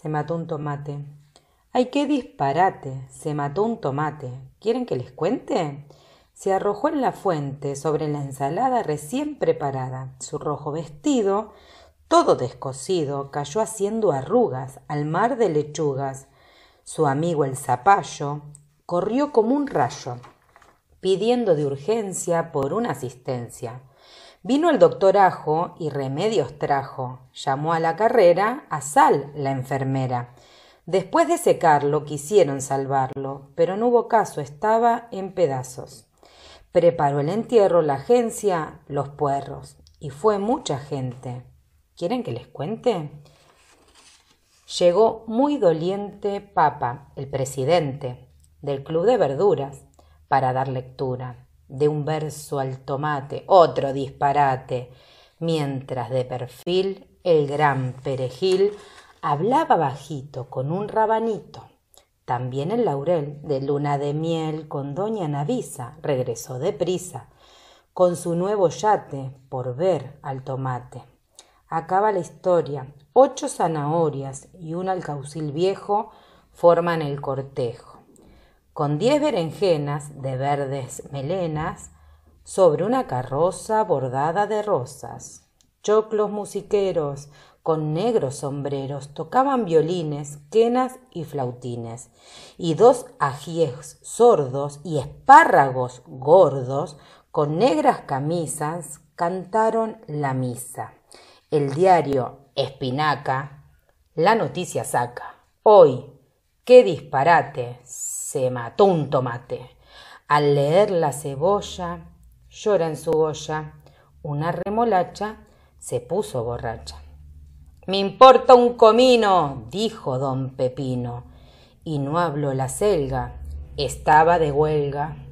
Se mató un tomate. ¡Ay, qué disparate! Se mató un tomate. ¿Quieren que les cuente? Se arrojó en la fuente sobre la ensalada recién preparada. Su rojo vestido, todo descosido, cayó haciendo arrugas al mar de lechugas. Su amigo el zapallo corrió como un rayo, pidiendo de urgencia por una asistencia. Vino el doctor Ajo y remedios trajo. Llamó a la carrera a Sal, la enfermera. Después de secarlo quisieron salvarlo, pero no hubo caso, estaba en pedazos. Preparó el entierro la agencia, los puerros, y fue mucha gente. ¿Quieren que les cuente? Llegó muy doliente Papa, el presidente del Club de Verduras, para dar lectura de un verso al tomate, otro disparate, mientras de perfil el gran perejil hablaba bajito con un rabanito. También el laurel de luna de miel con doña Navisa regresó de prisa con su nuevo yate por ver al tomate. Acaba la historia, ocho zanahorias y un alcaucil viejo forman el cortejo con diez berenjenas de verdes melenas sobre una carroza bordada de rosas. Choclos musiqueros con negros sombreros tocaban violines, quenas y flautines, y dos ajíes sordos y espárragos gordos con negras camisas cantaron la misa. El diario Espinaca la noticia saca. Hoy, qué disparate se mató un tomate. Al leer la cebolla, llora en su olla, una remolacha se puso borracha. Me importa un comino, dijo don Pepino, y no habló la selga, estaba de huelga.